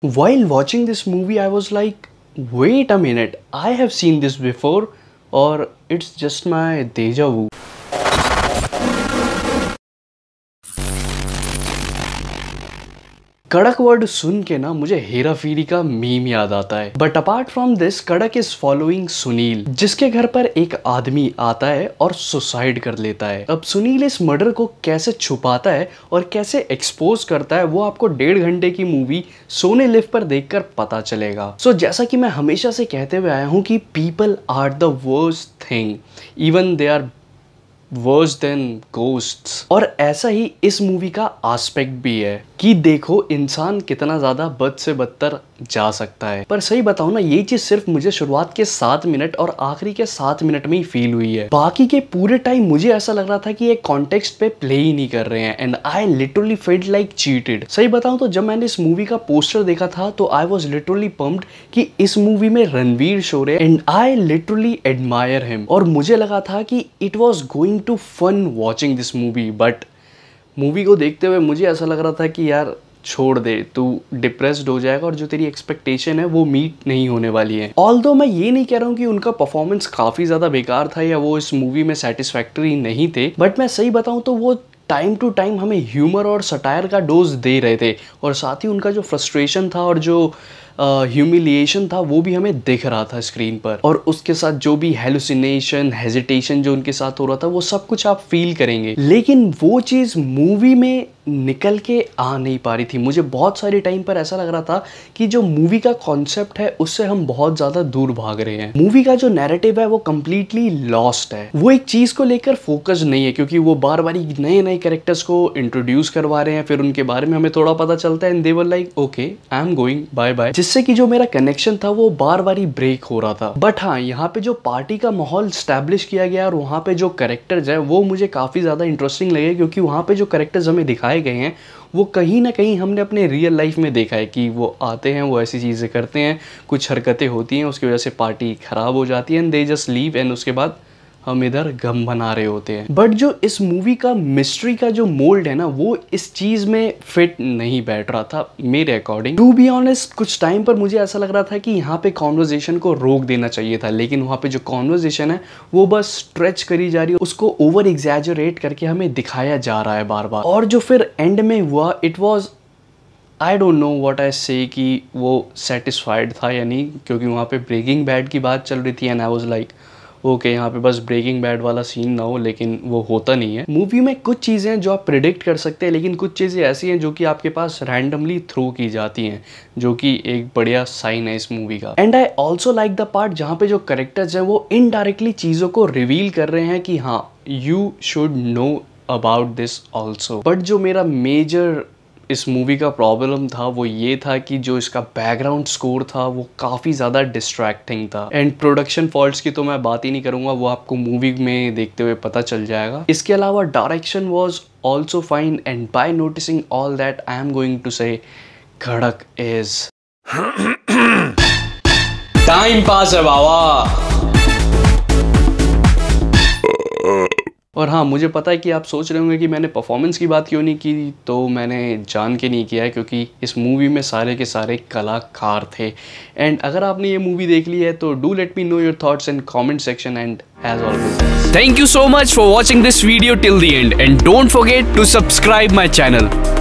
While watching this movie, I was like, wait a minute, I have seen this before, or it's just my deja vu. कड़क word सुन के ना मुझे हेरा फेरी का meme याद आता है बट अपार्ट फ्रॉम दिस कड़क इज फॉलोइंग सुनील जिसके घर पर एक आदमी आता है और सुसाइड कर लेता है अब सुनील इस मर्डर को कैसे छुपाता है और कैसे एक्सपोज करता है वो आपको डेढ़ घंटे की मूवी सोने लिफ्ट पर देखकर पता चलेगा सो so, जैसा कि मैं हमेशा से कहते हुए आया हूँ कि people are the worst thing even they are worse than ghost और ऐसा ही इस मूवी का आस्पेक्ट भी है कि देखो इंसान कितना ज़्यादा बद से बदतर जा सकता है पर सही बताओ ना ये चीज़ सिर्फ मुझे शुरुआत के सात मिनट और आखिरी के सात मिनट में ही फील हुई है बाकी के पूरे टाइम मुझे ऐसा लग रहा था कि ये कॉन्टेक्स्ट पे प्ले ही नहीं कर रहे हैं and I literally felt like cheated सही बताऊँ तो जब मैंने इस मूवी का पोस्टर देखा था तो आई वॉज लिटरली पम्प्ड कि इस मूवी में रणवीर शोर है and I literally admire him और मुझे लगा था कि it was going to fun watching this movie but movie को देखते हुए मुझे ऐसा लग रहा था कि यार छोड़ दे तू डिप्रेस्ड हो जाएगा और जो तेरी एक्सपेक्टेशन है वो मीट नहीं होने वाली है ऑल दो मैं ये नहीं कह रहा हूँ कि उनका परफॉर्मेंस काफ़ी ज़्यादा बेकार था या वो इस मूवी में सेटिस्फैक्ट्री नहीं थे बट मैं सही बताऊँ तो वो टाइम टू टाइम हमें ह्यूमर और सटायर का डोज दे रहे थे और साथ ही उनका जो फ्रस्ट्रेशन था और जो ह्यूमिलिएशन था वो भी हमें दिख रहा था स्क्रीन पर और उसके साथ जो भी हेलुसिनेशन हेजिटेशन जो उनके साथ हो रहा था वो सब कुछ आप फील करेंगे लेकिन वो चीज़ मूवी में निकल के आ नहीं पा रही थी मुझे बहुत सारे टाइम पर ऐसा लग रहा था कि जो मूवी का कॉन्सेप्ट है उससे हम बहुत ज़्यादा दूर भाग रहे हैं मूवी का जो नैरेटिव है वो कम्प्लीटली लॉस्ट है वो एक चीज़ को लेकर फोकस नहीं है क्योंकि वो बार बार नए नए कैरेक्टर्स को इंट्रोड्यूस करवा रहे हैं फिर उनके बारे में हमें थोड़ा पता चलता है and they're like okay I am going bye bye जिससे कि जो मेरा कनेक्शन था वो बार बार ब्रेक हो रहा था बट हाँ यहाँ पे जो पार्टी का माहौल स्टैब्लिश किया गया और वहाँ पे जो करेक्टर्स है वो मुझे काफ़ी ज़्यादा इंटरेस्टिंग लगे क्योंकि वहाँ पे जो करेक्टर्स हमें दिखाए दिखाए गए हैं वो कहीं ना कहीं हमने अपने रियल लाइफ में देखा है कि वो आते हैं वो ऐसी चीज़ें करते हैं कुछ हरकतें होती हैं उसकी वजह से पार्टी ख़राब हो जाती है and they just leave and उसके बाद हम इधर गम बना रहे होते हैं बट जो इस मूवी का मिस्ट्री का जो मोल्ड है ना वो इस चीज़ में फिट नहीं बैठ रहा था मेरे अकॉर्डिंग टू बी ऑनेस्ट कुछ टाइम पर मुझे ऐसा लग रहा था कि यहाँ पे कॉन्वर्जेशन को रोक देना चाहिए था लेकिन वहाँ पे जो कॉन्वर्जेशन है वो बस स्ट्रेच करी जा रही है उसको ओवर एग्जेजरेट करके हमें दिखाया जा रहा है बार बार और जो फिर एंड में हुआ it was I don't know what I say कि वो सेटिस्फाइड था यानी क्योंकि वहाँ पे ब्रेकिंग बैड की बात चल रही थी and I was like okay यहाँ पे बस ब्रेकिंग बैड वाला सीन ना हो लेकिन वो होता नहीं है मूवी में कुछ चीज़ें हैं जो आप प्रिडिक्ट कर सकते हैं लेकिन कुछ चीज़ें ऐसी हैं जो कि आपके पास रैंडमली थ्रो की जाती हैं जो कि एक बढ़िया साइन है इस मूवी का end I also like the part जहाँ पे जो करेक्टर्स हैं वो इनडायरेक्टली चीज़ों को रिवील कर रहे हैं कि हाँ you should know about this also but जो मेरा मेजर इस मूवी का प्रॉब्लम था वो ये था कि जो इसका बैकग्राउंड स्कोर था वो काफ़ी ज़्यादा डिस्ट्रैक्टिंग था एंड प्रोडक्शन फॉल्ट्स की तो मैं बात ही नहीं करूँगा वो आपको मूवी में देखते हुए पता चल जाएगा इसके अलावा direction was also fine and by noticing all that I am going to say खड़क इज टाइम पास है बाबा और हाँ मुझे पता है कि आप सोच रहे होंगे कि मैंने परफॉर्मेंस की बात क्यों नहीं की तो मैंने जान के नहीं किया है क्योंकि इस मूवी में सारे के सारे कलाकार थे एंड अगर आपने ये मूवी देख ली है तो do let me know your thoughts in comment section and as always thank you so much for watching this video till the end and don't forget to subscribe my channel